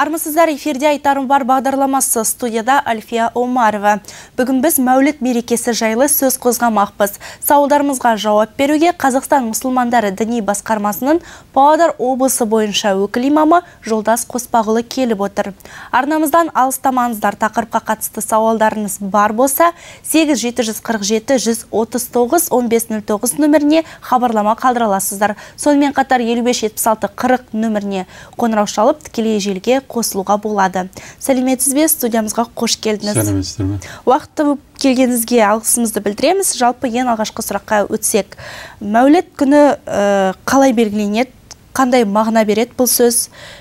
армысыздар эфирде айтарым бар бағдарламасы студияда Альфия Омарова. Бүгін біз мәулет мерекесі жайлы сөз қозғамақпыз. Сауылдарымызға жауап беруге Қазақстан мұсылмандары діни басқармасының Павлодар облысы бойынша өкіл имамы Жолдас Қоспағылы келіп отыр. Арнамыздан алыстамаңыздар тақырыпқа қатысты сауалдарыңыз бар болса, 8747-139-1509 нөміріне хабарлама қалдыра аласыздар. Сонымен қатар 5576-40 нөміріне қоңырау шалып, тікелей желге қосылуға болады сәлеметсіз бе студиямызға қош келдіңіз сәлеметсіздер ме уақыт тауып келгеніңізге алғысымызды білдіреміз жалпы ең алғашқы сұраққа өтсек мәулет күні э, қалай белгіленеді қандай мағына береді бұл сөз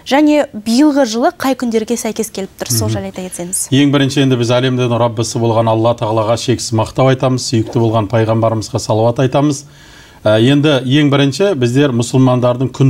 және биылғы жылы қай күндерге сәйкес келіп тұр сол жайлы айта ең бірінші енді біз әлемдің раббысы болған алла тағалаға шексіз мақтау айтамыз сүйікті болған пайғамбарымызға салауат айтамыз Э, енді ең бірінші біздер мұсылмандардың күн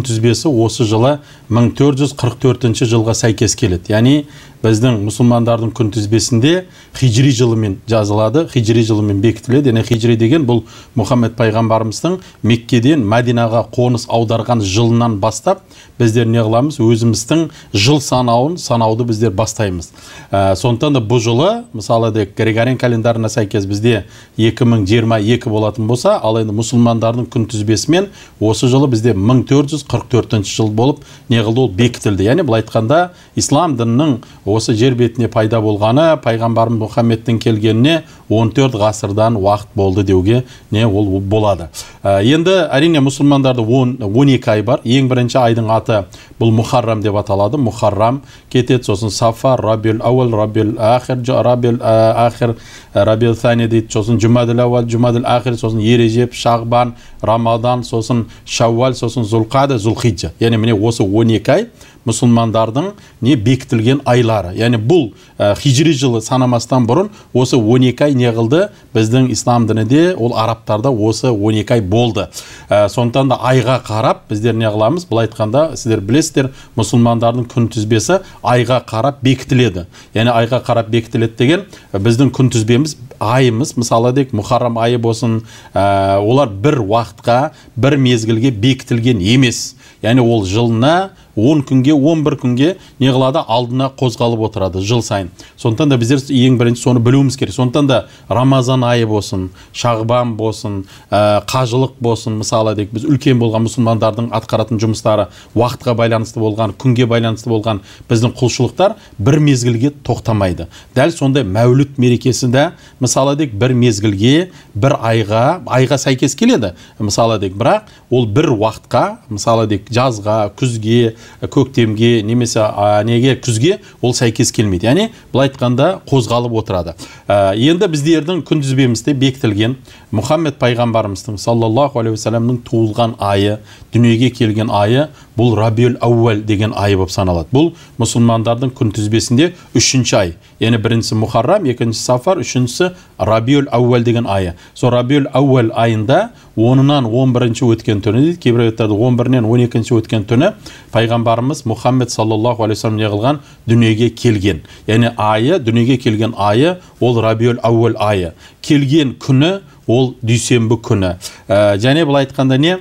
осы жылы 1444 жылға сәйкес келеді яғни біздің мұсылмандардың күнтізбесінде хижри жылымен жазылады хижри жылымен бекітіледі яғни хижри деген бұл мұхаммед пайғамбарымыздың меккеден мәдинаға қоныс аударған жылынан бастап біздер не қыламыз өзіміздің жыл санауын санауды біздер бастаймыз ә, сондықтан да бұл жылы мысалы григориан календарына сәйкес бізде 2022 болатын болса ал енді мұсылмандардың күнтізбесімен осы жылы бізде 1444 жыл болып не ол бекітілді яғни былай айтқанда ислам дінінің осы жер бетіне пайда болғаны пайғамбар мұхаммедтің келгеніне 14 ғасырдан уақыт болды деуге не ол болады ә, енді әрине мұсылмандарда 10, 12 ай бар ең бірінші айдың аты бұл мұхаррам деп аталады мұхаррам кетеді сосын сафа рабил әуел рабил ахир рабил ә, ахир ә, рабил сани дейді сосын жұмаділ әуел жұмаділ ахир сосын ережеп шағбан рамадан сосын шауал сосын зұлқада зулхиджа яғни міне осы 12 ай мұсылмандардың не бекітілген айлары яғни бұл ә, хижри жылы санамастан бұрын осы 12 ай не қылды біздің ислам дінінде ол арабтарда осы 12 ай болды ә, сондықтан да айға қарап біздер не қыламыз былай айтқанда сіздер білесіздер мұсылмандардың күнтізбесі айға қарап бекітіледі яғни айға қарап бекітіледі деген біздің күнтізбеміз айымыз мысалы дейік мұхаррам айы болсын олар бір уақытқа бір мезгілге бекітілген емес яғни ол жылына он күнге он бір күнге не қылады алдына қозғалып отырады жыл сайын сондықтан да біздер ең бірінші соны білуіміз керек сондықтан да рамазан айы болсын шағбан болсын ә, қажылық болсын мысалы дейік біз үлкен болған мұсылмандардың атқаратын жұмыстары уақытқа байланысты болған күнге байланысты болған біздің құлшылықтар бір мезгілге тоқтамайды дәл сондай мәуліт мерекесі де мысалы дейік бір мезгілге бір айға айға сәйкес келеді мысалы дейік бірақ ол бір уақытқа мысалы дейік жазға күзге Э, көктемге немесе ә, неге күзге ол сәйкес келмейді яғни былай айтқанда қозғалып отырады ә, енді біздердің күнтізбемізде бекітілген мұхаммед пайғамбарымыздың саллаллаху алейхи уассаламның туылған айы дүниеге келген айы бұл рабиул әуәл деген айы болып саналады бұл мұсылмандардың күнтізбесінде үшінші ай яғни біріншісі мұхаррам екіншісі сафар үшіншісі рабиул әуәл деген айы сол рабиул әуәл айында онынан он бірінші өткен түні дейді кейбір аяттарда он бірінен он екінші өткен түні пайғамбарымыз мұхаммед саллаллаху алейхи вассалам не қылған дүниеге келген яғни айы дүниеге келген айы ол рабиул әуәл айы келген күні ол дүйсенбі күні ә, және былай айтқанда не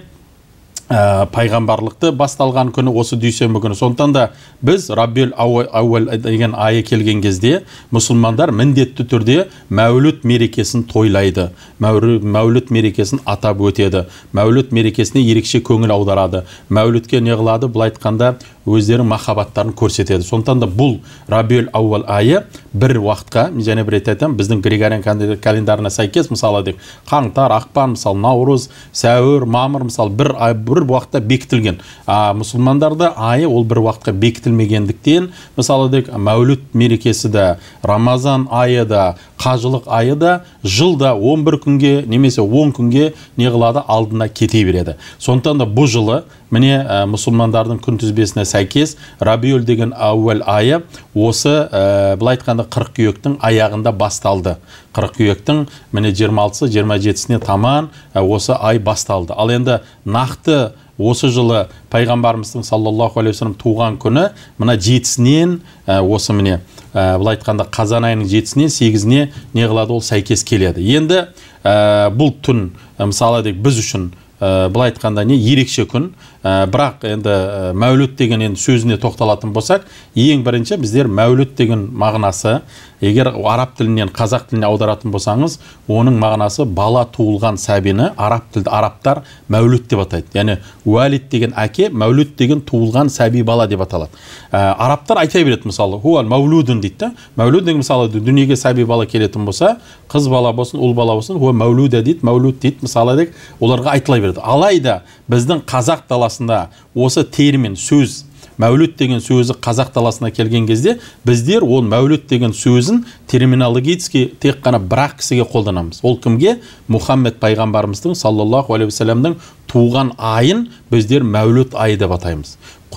ә, пайғамбарлықты басталған күні осы дүйсенбі күні сондықтан да біз раббел ауал деген айы келген кезде мұсылмандар міндетті түрде мәуліт мерекесін тойлайды мәуліт мерекесін атап өтеді мәуліт мерекесіне ерекше көңіл аударады мәулітке неғылады қылады былай айтқанда өздерінің махаббаттарын көрсетеді сондықтан да бұл рабиул ауал айы бір уақытқа және бір рет айтамын біздің григориан календарына сәйкес мысалы деп қаңтар ақпан мысалы наурыз сәуір мамыр мысалы бір ай бір уақытта бекітілген а мұсылмандарда айы ол бір уақытқа бекітілмегендіктен мысалы дек мәуліт мерекесі де рамазан айы да қажылық айы да жылда 11 күнге немесе 10 күнге не қылады алдына кете береді сондықтан да бұл жылы міне ә, мұсылмандардың күнтізбесіне сәйкес рабиул деген әуел айы осы ә, былай айтқанда қыркүйектің аяғында басталды қыркүйектің міне 26-сы 27-сіне таман ә, осы ай басталды ал енді нақты осы жылы пайғамбарымыздың саллаллаху алейхи уассалам туған күні мына жетісінен ә, осы міне ә, былай айтқанда қазан айының жетісінен сегізіне не қылады ол сәйкес келеді енді ә, бұл түн ә, мысалы біз үшін ә, былай айтқанда не ерекше күн э, бірақ енді ә, мәуліт деген сөзіне тоқталатын болсақ ең бірінші біздер мәуліт деген мағынасы егер араб тілінен қазақ тіліне аударатын болсаңыз оның мағынасы бала туылған сәбині араб тілді арабтар мәулүд деп атайды яғни уәлид деген әке мәулүд деген туылған сәби бала деп аталады ә, арабтар айта береді мысалы хуа мәулудун дейді да мәулуд деген мысалы дүниеге сәби бала келетін болса қыз бала болсын ұл бала болсын хуа мәулуда дейді мәулуд дейді мысалы деп оларға айтыла береді алайда біздің қазақ даласында осы термин сөз мәулет деген сөзі қазақ даласына келген кезде біздер ол мәулет деген сөзін терминологически тек қана бір ақ кісіге қолданамыз ол кімге мұхаммед пайғамбарымыздың саллаллаху алейхи уассаламның туған айын біздер мәулет айы деп атаймыз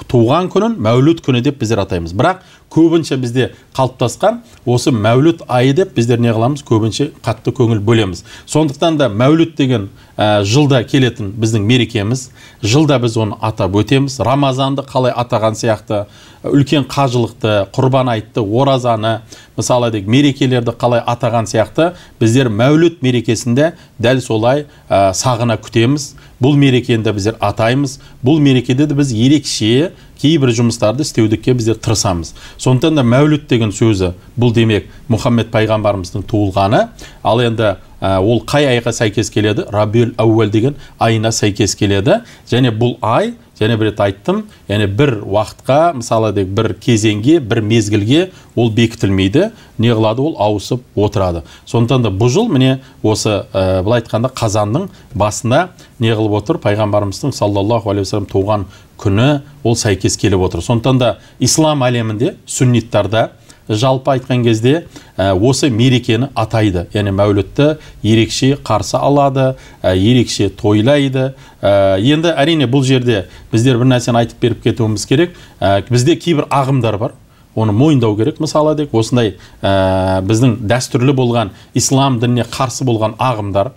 туған күнін мәулет күні деп біздер атаймыз бірақ көбінше бізде қалыптасқан осы мәулет айы деп біздер не қыламыз көбінше қатты көңіл бөлеміз сондықтан да мәулет деген Ә, жылда келетін біздің мерекеміз жылда біз оны атап өтеміз рамазанды қалай атаған сияқты үлкен қажылықты құрбан айтты оразаны мысалы дек мерекелерді қалай атаған сияқты біздер мәуліт мерекесінде дәл солай сағына күтеміз бұл мерекені де біздер атаймыз бұл мерекеде де біз ерекше кейбір жұмыстарды істеудікке біздер тырысамыз сондықтан да мәуліт деген сөзі бұл демек мұхаммед пайғамбарымыздың туылғаны ал енді ол қай айға сәйкес келеді рабиул әуәл деген айына сәйкес келеді және бұл ай және бір рет айттым яғни бір уақытқа мысалы де бір кезеңге бір мезгілге ол бекітілмейді не қылады ол ауысып отырады сондықтан да бұл жыл міне осы ә, былай айтқанда қазанның басында не қылып отыр пайғамбарымыздың саллаллаху алейхи вассалам туған күні ол сәйкес келіп отыр сондықтан да ислам әлемінде сүнниттарда жалпы айтқан кезде осы мерекені атайды яғни мәулітті ерекше қарсы алады ерекше тойлайды енді әрине бұл жерде біздер бір нәрсені айтып беріп кетуіміз керек бізде кейбір ағымдар бар оны мойындау керек мысалы дек осындай біздің дәстүрлі болған ислам дініне қарсы болған ағымдар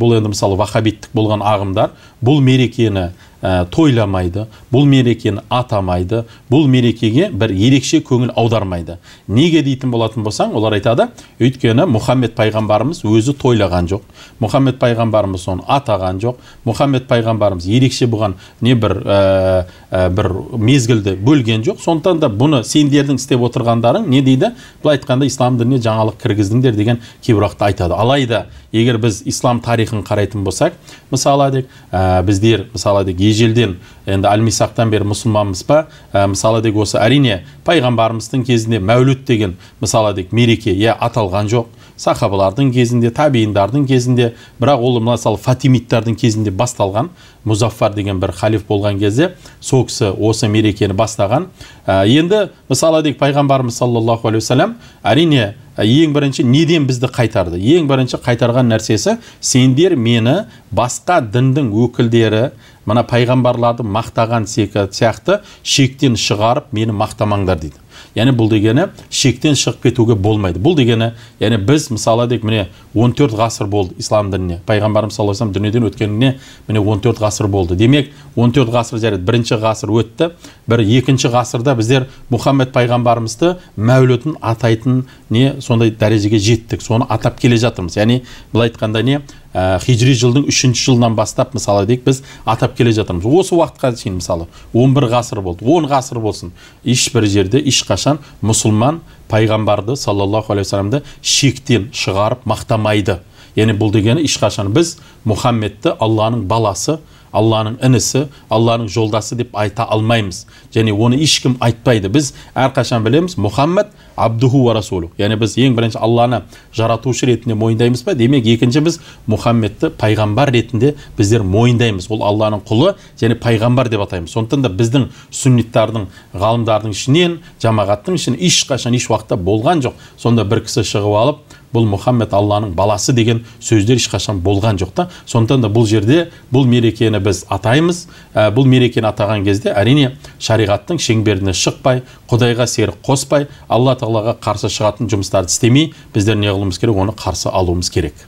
бұл енді мысалы вахабиттік болған ағымдар бұл мерекені ә, тойламайды бұл мерекені атамайды бұл мерекеге бір ерекше көңіл аудармайды неге дейтін болатын болсаң олар айтады өйткені мұхаммед пайғамбарымыз өзі тойлаған жоқ мұхаммед пайғамбарымыз оны атаған жоқ мұхаммед пайғамбарымыз ерекше бұған не бір ә, ә, бір мезгілді бөлген жоқ сондықтан да бұны сендердің істеп отырғандарың не дейді былай айтқанда ислам дініне жаңалық кіргіздіңдер деген кейбір уақытта айтады алайда егер біз ислам тарихын қарайтын болсақ мысалы дек ә, біздер мысалы дек ежелден енді әлмисақтан бері мұсылманбыз ба ә, мысалы дек осы әрине пайғамбарымыздың кезінде мәуліт деген мысалы дек мереке иә аталған жоқ сахабалардың кезінде табиындардың кезінде бірақ ол мысалы фатимиттардың кезінде басталған музаффар деген бір халиф болған кезде сол кісі осы мерекені бастаған ә, енді мысалы дек пайғамбарымыз саллаллаху алейхи әрине ең бірінші неден бізді қайтарды ең бірінші қайтарған нәрсесі сендер мені басқа діндің өкілдері мына пайғамбарларды мақтаған сияқты шектен шығарып мені мақтамаңдар дейді яғни бұл дегені шектен шығып кетуге болмайды бұл дегені яғни біз мысалы дейік міне 14 ғасыр болды ислам дініне пайғамбарымыз саллаллаху алейхи дүниеден өткеніне міне 14 ғасыр болды демек 14 ғасыр жарайды бірінші ғасыр өтті бір екінші ғасырда біздер мұхаммед пайғамбарымызды мәулетін атайтын не сондай дәрежеге жеттік соны атап келе жатырмыз яғни былай айтқанда не ә, э, хижри жылдың үшінші жылынан бастап мысалы дейік біз атап келе жатырмыз осы уақытқа дейін мысалы 11 ғасыр болды 10 ғасыр болсын ешбір жерде ешқашан мұсылман пайғамбарды саллаллаху алейхи уасаламды шектен шығарып мақтамайды яғни бұл дегені ешқашан біз мұхаммедті алланың баласы алланың інісі алланың жолдасы деп айта алмаймыз және оны ешкім айтпайды біз әрқашан білеміз мұхаммад абдуху уа расулу яғни біз ең бірінші алланы жаратушы ретінде мойындаймыз ба демек екінші біз мұхаммедті пайғамбар ретінде біздер мойындаймыз ол алланың құлы және пайғамбар деп атаймыз сондықтан да біздің сүнниттардың ғалымдардың ішінен жамағаттың ішінен ешқашан еш уақытта болған жоқ сонда бір кісі шығып алып бұл мұхаммед алланың баласы деген сөздер ешқашан болған жоқ та сондықтан да бұл жерде бұл мерекені біз атаймыз ә, бұл мерекені атаған кезде әрине шариғаттың шеңберіне шықпай құдайға серік қоспай алла тағалаға қарсы шығатын жұмыстарды істемей біздер не қылуымыз керек оны қарсы алуымыз керек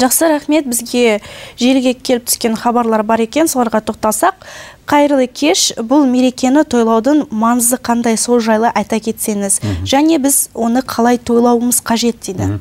жақсы рахмет бізге желіге келіп түскен хабарлар бар екен соларға тоқталсақ қайырлы кеш бұл мерекені тойлаудың маңызы қандай сол жайлы айта кетсеңіз және біз оны қалай тойлауымыз қажет дейді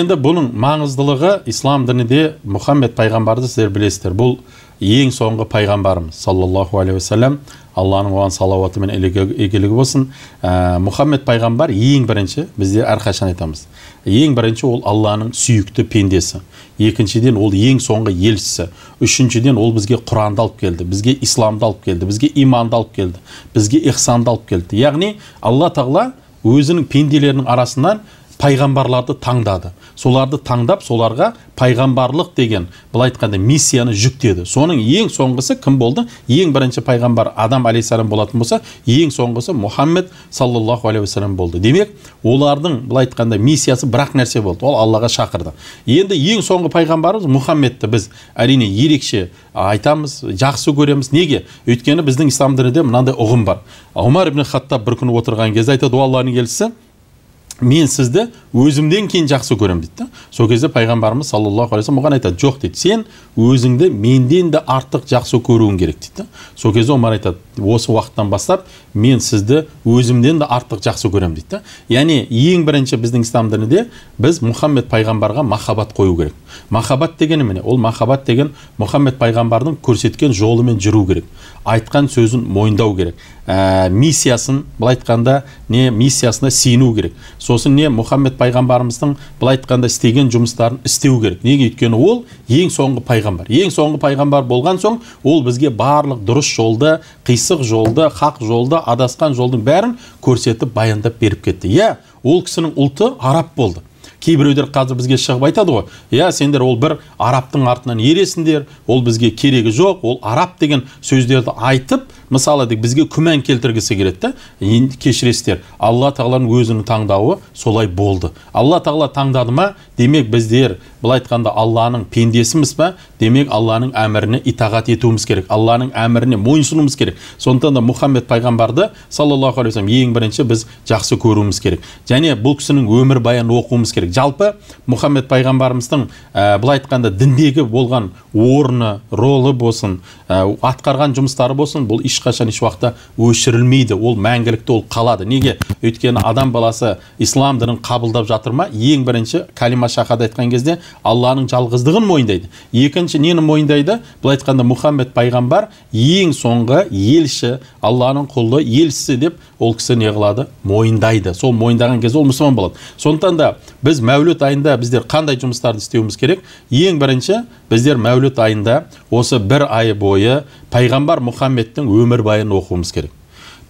енді бұның маңыздылығы ислам дінінде мұхаммед пайғамбарды сіздер білесіздер бұл ең соңғы пайғамбарымыз саллаллаху алейхи уассалам алланың оған салауаты мен игілігі болсын ә, мұхаммед пайғамбар ең бірінші бізде әрқашан айтамыз ең бірінші ол алланың сүйікті пендесі екіншіден ол ең соңғы елшісі үшіншіден ол бізге құранды алып келді бізге исламды алып келді бізге иманды алып келді бізге ихсанды алып келді яғни алла тағала өзінің пенделерінің арасынан пайғамбарларды таңдады соларды таңдап соларға пайғамбарлық деген былай айтқанда миссияны жүктеді соның ең соңғысы кім болды ең бірінші пайғамбар адам алейхисалам болатын болса ең соңғысы мұхаммед саллаллаху алейхи уассалам болды демек олардың былай айтқанда миссиясы бір ақ нәрсе болды ол аллаға шақырды енді ең соңғы пайғамбарымыз мұхаммедті біз әрине ерекше айтамыз жақсы көреміз неге өйткені біздің ислам дінінде мынандай ұғым бар омар ибн хаттаб бір күні отырған кезде айтады о алланың елшісі мен сізді өзімден кейін жақсы көремін дейді да сол кезде пайғамбарымыз саллаллаху алейхи вассалам оған айтады жоқ дейді сен өзіңді менден де артық жақсы көруің керек дейді да сол кезде омар айтады осы уақыттан бастап мен сізді өзімден де артық жақсы көремін дейді да яғни ең бірінші біздің ислам дінінде біз мұхаммед пайғамбарға махаббат қою керек махаббат дегені міне ол махаббат деген мұхаммед пайғамбардың көрсеткен жолымен жүру керек айтқан сөзін мойындау керек ә, миссиясын былай айтқанда не миссиясына сену керек сосын не мұхаммед пайғамбарымыздың былай айтқанда істеген жұмыстарын істеу керек неге өйткені ол ең соңғы пайғамбар ең соңғы пайғамбар болған соң ол бізге барлық дұрыс жолды қисық жолды хақ жолды адасқан жолдың бәрін көрсетіп баяндап беріп кетті иә ол кісінің ұлты араб болды кейбіреулер қазір бізге шығып айтады ғой иә сендер ол бір арабтың артынан ересіңдер ол бізге керегі жоқ ол араб деген сөздерді айтып мысалы бізге күмән келтіргісі келеді да кешіресіздер алла тағаланың өзінің таңдауы солай болды алла тағала таңдады ма демек біздер былай айтқанда алланың пендесіміз ба демек алланың әміріне итағат етуіміз керек алланың әміріне мойынсұнуымыз керек сондықтан да мұхаммед пайғамбарды саллаллаху алейхи вассалам ең бірінші біз жақсы көруіміз керек және бұл кісінің өмірбаянын оқуымыз керек жалпы мұхаммед пайғамбарымыздың ә, былай айтқанда діндегі болған орны ролы болсын ә, атқарған жұмыстары болсын бұл ешқашан еш уақытта өшірілмейді ол мәңгілікті ол қалады неге өйткені адам баласы ислам дінін қабылдап жатыр ма ең бірінші калима шахада айтқан кезде алланың жалғыздығын мойындайды екінші нені мойындайды былай айтқанда мұхаммед пайғамбар ең соңғы елші алланың құлы елшісі деп ол кісі не қылады мойындайды сол мойындаған кезде ол мұсылман болады сондықтан да біз мәулет айында біздер қандай жұмыстарды істеуіміз керек ең бірінші біздер мәулет айында осы бір ай бойы пайғамбар мұхаммедтің өмірбаянын оқуымыз керек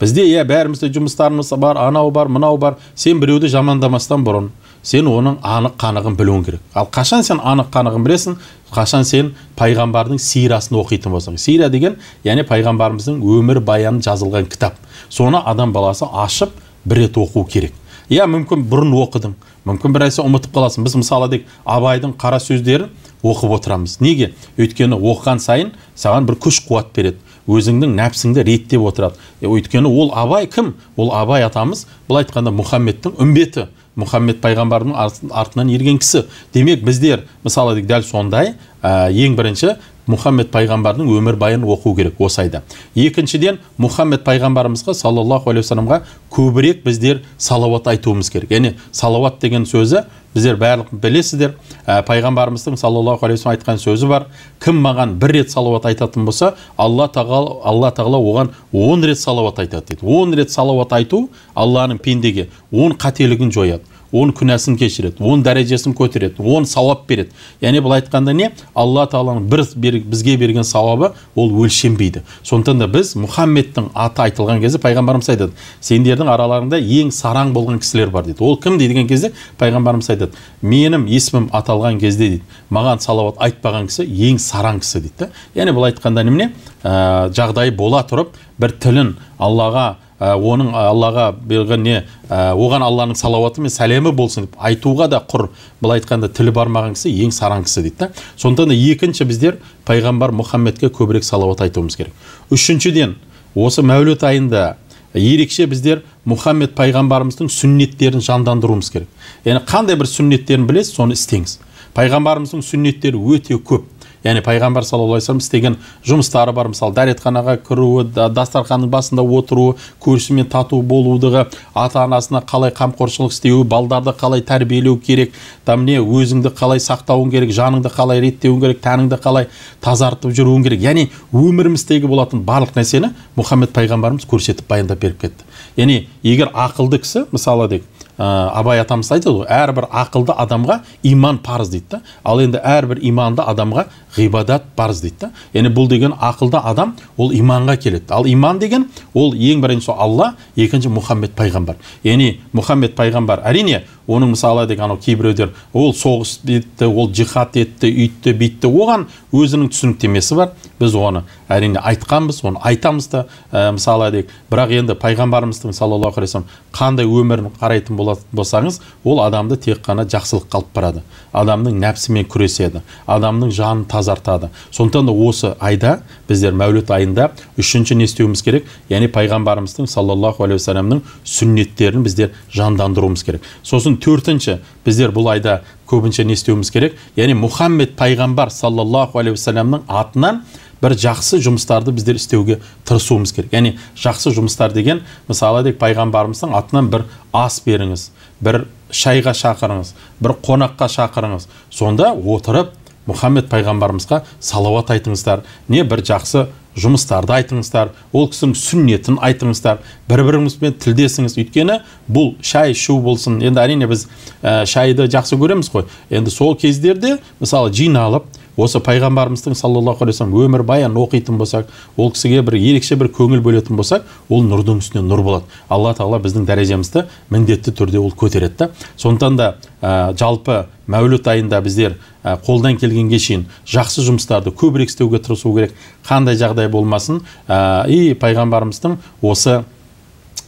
бізде иә бәрімізде жұмыстарымыз бар анау бар мынау бар сен біреуді жамандамастан бұрын сен оның анық қанығын білуің керек ал қашан сен анық қанығын білесің қашан сен пайғамбардың сирасын оқитын болсаң сира деген яғни пайғамбарымыздың өмір баяны жазылған кітап соны адам баласы ашып бір рет оқу керек иә мүмкін бұрын оқыдың мүмкін бір нәрсе ұмытып қаласың біз мысалы дейік абайдың қара сөздерін оқып отырамыз неге өйткені оқыған сайын саған бір күш қуат береді өзіңнің нәпсіңді реттеп отырады өйткені ол абай кім ол абай атамыз былай айтқанда мұхаммедтің үмбеті мұхаммед пайғамбардың артынан ерген кісі демек біздер мысалы дәл сондай ең бірінші мұхаммед пайғамбардың байын оқу керек осы айда екіншіден мұхаммед пайғамбарымызға саллаллаху алейхи уассаламға көбірек біздер салауат айтуымыз керек яғни салауат деген сөзі біздер барлық білесіздер ә, пайғамбарымыздың саллаллаху алейхи айтқан сөзі бар кім маған бір рет салауат айтатын болса алла тағала алла тағала оған он рет салауат айтады дейді он рет салауат айту алланың пендеге он қателігін жояды оның күнәсін кешіреді оның дәрежесін көтереді он сауап береді яғни былай айтқанда не алла тағаланың бір бізге берген сауабы ол өлшенбейді сондықтан да біз мұхаммедтің аты айтылған кезде пайғамбарымыз айтады сендердің араларыңда ең сараң болған кісілер бар дейді ол кім деген кезде пайғамбарымыз айтады менің есімім аталған кезде дейді маған салауат айтпаған кісі ең сараң кісі дейді да яғни былай айтқанда немене ә, жағдайы бола тұрып бір тілін аллаға Ә, оның ә, аллаға берген не ә, оған алланың салауаты мен сәлемі болсын деп айтуға да құр былай айтқанда тілі бармаған кісі ең сараң кісі дейді да сондықтан да екінші біздер пайғамбар мұхаммедке көбірек салауат айтуымыз керек үшіншіден осы мәулет айында ерекше біздер мұхаммед пайғамбарымыздың сүннеттерін жандандыруымыз керек яғни қандай бір сүннеттерін білесіз соны істеңіз пайғамбарымыздың сүннеттері өте көп яғни пайғамбар саллаллаху вассалам істеген жұмыстары бар мысалы дәретханаға кіруі дастарханның басында отыруы көршімен тату болудығы ата анасына қалай қамқоршылық істеуі балдарды қалай тәрбиелеу керек там не өзіңді қалай сақтауың керек жаныңды қалай реттеуің керек тәніңді қалай тазартып жүруің керек яғни өміріміздегі болатын барлық нәрсені мұхаммед пайғамбарымыз көрсетіп баяндап беріп кетті яғни егер ақылды кісі мысалы дейік ә, абай атамыз айтады ғой әрбір ақылды адамға иман парыз дейді да ал енді әрбір иманды адамға ғибадат парыз дейді да яғни бұл деген ақылды адам ол иманға келеді ал иман деген ол ең бірінші алла екінші мұхаммед пайғамбар яғни мұхаммед пайғамбар әрине оның мысалы деген анау кейбіреулер ол соғыс етті ол жихад етті үйтті бүйтті оған өзінің түсініктемесі бар біз оны әрине айтқанбыз оны айтамыз да ә, мысалы дейік бірақ енді пайғамбарымыздың саллаллаху алейхи қандай өмірін қарайтын болсаңыз ол адамды тек қана жақсылық қалып барады адамның нәпсімен күреседі адамның жанын тазартады сондықтан да осы айда біздер мәулет айында үшінші не істеуіміз керек яғни пайғамбарымыздың саллаллаху алейхи уассаламның сүннеттерін біздер жандандыруымыз керек сосын төртінші біздер бұл айда көбінше не істеуіміз керек яғни мұхаммед пайғамбар саллаллаху алейхи уассаламның атынан бір жақсы жұмыстарды біздер істеуге тырысуымыз керек яғни жақсы жұмыстар деген мысалы дек пайғамбарымыздың атынан бір ас беріңіз бір шайға шақырыңыз бір қонаққа шақырыңыз сонда отырып мұхаммед пайғамбарымызға салауат айтыңыздар не бір жақсы жұмыстарды айтыңыздар ол кісінің сүннетін айтыңыздар бір біріңізбен тілдесіңіз өйткені бұл шай ішу болсын енді әрине біз ә, шайды жақсы көреміз ғой енді сол кездерде мысалы жиналып осы пайғамбарымыздың саллаллаху алейхи өмір баян оқитын болсақ ол кісіге бір ерекше бір көңіл бөлетін болсақ ол нұрдың үстіне нұр болады алла тағала біздің дәрежемізді міндетті түрде ол көтереді да сондықтан да жалпы мәуліт айында біздер қолдан келгенге шейін жақсы жұмыстарды көбірек істеуге тырысу керек қандай жағдай болмасын ә, и пайғамбарымыздың осы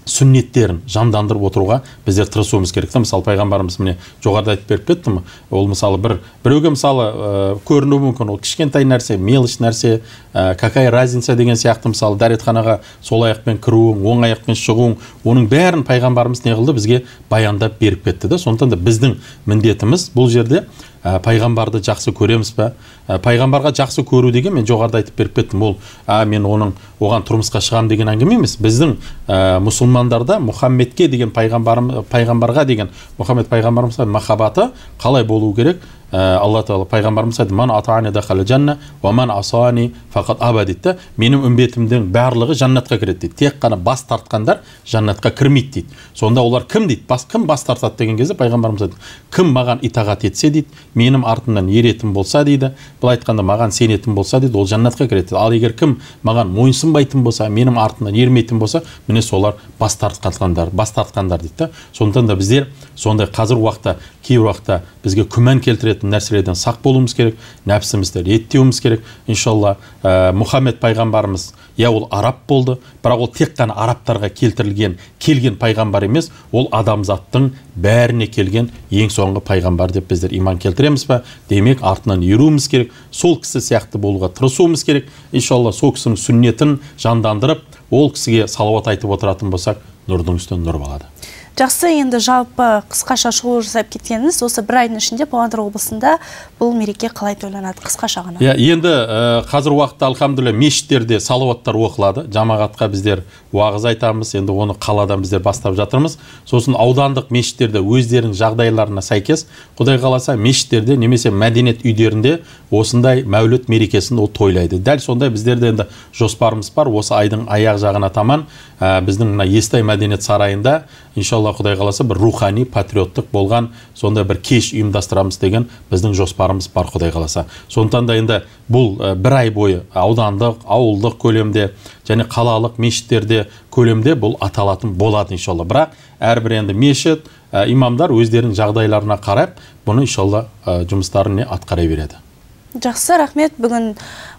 сүннеттерін жандандырып отыруға біздер тырысуымыз керек та мысалы пайғамбарымыз міне жоғарыда айтып беріп кеттім ол мысалы бір біреуге мысалы ә, көрінуі мүмкін ол кішкентай нәрсе мелочь нәрсе ә, какая разница деген сияқты мысалы дәретханаға сол аяқпен кіруің оң аяқпен шығуың оның бәрін пайғамбарымыз не қылды бізге баяндап беріп кетті да сондықтан да біздің міндетіміз бұл жерде ә, пайғамбарды жақсы көреміз ба э, пайғамбарға жақсы көру деген мен жоғарыда айтып беріп кеттім ол мен оның оған тұрмысқа шығам деген әңгіме емес біздің ә, мұсылмандарда мұхаммедке деген пайғамбарға деген мұхаммед пайғамбарымызға махаббаты қалай болу керек алла тағала пайғамбарымыз айтты ман атаани жанна уаман асани аба дейді да менің үмбетімдің барлығы жаннатқа кіреді дейді тек қана бас тартқандар жаннатқа кірмейді дейді сонда олар кім дейді бас кім бас тартады деген кезде пайғамбарымыз айтты кім маған итағат етсе дейді менің артымнан еретін болса дейді былай айтқанда маған сенетін болса дейді ол жаннатқа кіреді ал егер кім маған мойынсынбайтын болса менің артымнан ермейтін болса міне солар бас тартқандар бас тартқандар дейді да сондықтан да біздер сондай қазір уақытта кейбір уақытта бізге күмән келтіреді әкелетін нәрселерден сақ болуымыз керек нәпсімізді реттеуіміз керек иншалла ә, мұхаммед пайғамбарымыз иә ол араб болды бірақ ол тек қана арабтарға келтірілген келген пайғамбар емес ол адамзаттың бәріне келген ең соңғы пайғамбар деп біздер иман келтіреміз ба демек артынан еруіміз керек сол кісі сияқты болуға тырысуымыз керек иншалла сол кісінің сүннетін жандандырып ол кісіге салауат айтып отыратын болсақ нұрдың үстіне нұр болады жақсы енді жалпы қысқаша шолу жасап кеткеніңіз осы бір айдың ішінде павлодар облысында бұл мереке қалай тойланады қысқаша ғана иә енді қазір уақытта алхамдулилля мешіттерде салауаттар оқылады жамағатқа біздер уағыз айтамыз енді оны қаладан біздер бастап жатырмыз сосын аудандық мешіттерде өздерінің жағдайларына сәйкес құдай қаласа мешіттерде немесе мәдениет үйлерінде осындай мәуліт мерекесін ол тойлайды дәл сондай біздерде енді жоспарымыз бар осы айдың аяқ жағына таман біздің мына естай мәдениет сарайында иншалла құдай қаласа бір рухани патриоттық болған сондай бір кеш ұйымдастырамыз деген біздің жоспарымыз бар құдай қаласа сондықтан да енді бұл бір ай бойы аудандық ауылдық көлемде және қалалық мешіттерде көлемде бұл аталатын болады иншалла бірақ әрбір енді мешіт ә, имамдар өздерінің жағдайларына қарап бұны иншалла ә, жұмыстарын атқара береді жақсы рахмет бүгін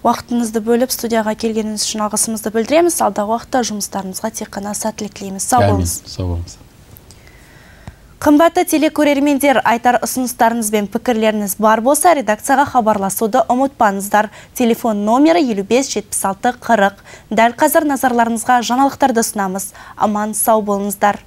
уақытыңызды бөліп студияға келгеніңіз үшін алғысымызды білдіреміз алдағы уақытта жұмыстарыңызға тек қана сәттілік тілейміз сау болыңыз сау болыңыз Қымбатты телекөрермендер айтар ұсыныстарыңыз бен пікірлеріңіз бар болса, редакцияға хабарласуды ұмытпаңыздар. Телефон номері 55-76-40. Дәл қазір назарларыңызға жаналықтарды ұсынамыз. Аман сау болыңыздар.